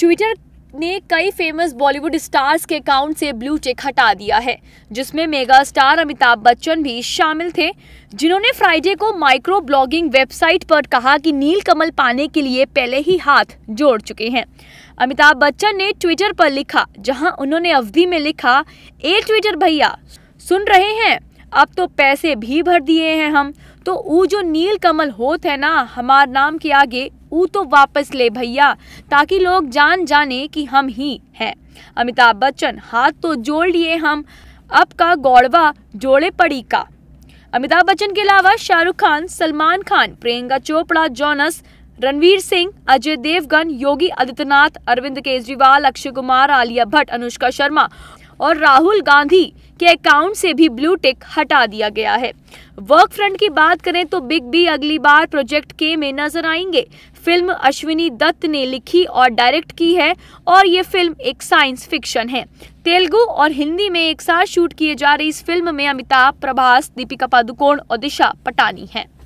Twitter ने कई famous Bollywood stars के अकाउंट से ब्लू चेक हटा दिया है जिसमें मेगा स्टार अमिताभ बच्चन भी शामिल थे जिन्होंने फ्राइडे को माइक्रो ब्लॉगिंग वेबसाइट पर कहा कि नील कमल पाने के लिए पहले ही हाथ जोड़ चुके हैं अमिताभ बच्चन ने ट्विटर पर लिखा जहां उन्होंने अवधि में लिखा ए ट्विटर भैया सुन रहे हैं अब तो पैसे भी भर दिए हैं हम तो ऊ जो नील कमल होत है ना हमार नाम के आगे हूँ तो वापस ले भैया ताकि लोग जान जाने कि हम ही हैं अमिताभ बच्चन हाथ तो जोड़ लिए हम अब का गौड़वा जोड़े पड़ी का अमिताभ बच्चन के अलावा शाहरुख खान सलमान खान प्रियंका चोपड़ा जॉनस रणवीर सिंह अजय देवगन योगी आदित्यनाथ अरविंद केजरीवाल अक्षय कुमार आलिया भट्ट अनुष्का शर्मा और राहुल गांधी के अकाउंट से भी ब्लू टिक हटा दिया गया है वर्क फ्रंट की बात करें तो बिग बी अगली बार प्रोजेक्ट के में नजर आएंगे फिल्म अश्विनी दत्त ने लिखी और डायरेक्ट की है और ये फिल्म एक साइंस फिक्शन है तेलुगु और हिंदी में एक साथ शूट किए जा रही इस फिल्म में अमिताभ प्रभास दीपिका पादुकोण और दिशा पटानी हैं